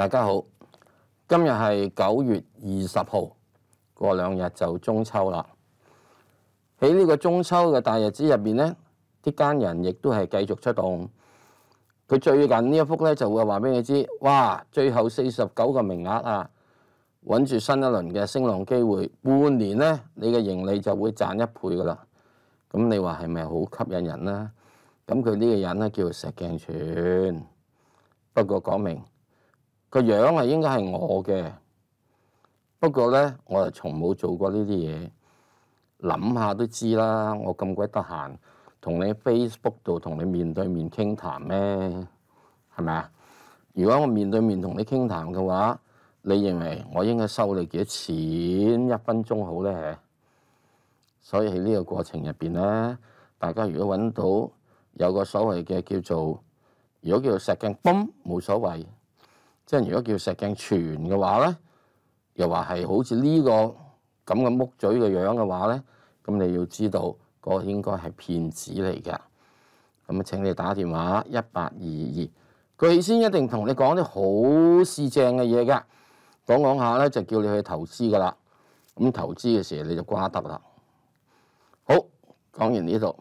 大家好，今日系九月二十号，过两日就中秋啦。喺呢个中秋嘅大日子入边咧，啲奸人亦都系继续出动。佢最近呢一幅咧，就会话俾你知，哇！最后四十九个名额啊，揾住新一轮嘅升浪机会，半年咧你嘅盈利就会赚一倍噶啦。咁你话系咪好吸引人呢？咁佢呢个人咧叫石镜泉，不过讲明。個樣係應該係我嘅，不過咧，我又從冇做過呢啲嘢，諗下都知啦。我咁鬼得閒，同你 Facebook 度同你面對面傾談咩？係咪啊？如果我面對面同你傾談嘅話，你認為我應該收你幾多錢一分鐘好咧？所以喺呢個過程入邊咧，大家如果揾到有個所謂嘅叫做，如果叫做石鏡，泵，冇所謂。即係如果叫石鏡全嘅話咧，又話係好似呢個咁嘅木嘴嘅樣嘅話咧，咁你要知道個應該係騙子嚟嘅。咁啊，請你打電話一八二二。佢先一定同你講啲好市正嘅嘢嘅，講講下咧就叫你去投資噶啦。咁投資嘅時候你就瓜得啦。好，講完呢度，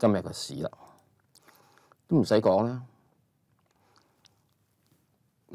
今日嘅市啦，都唔使講啦。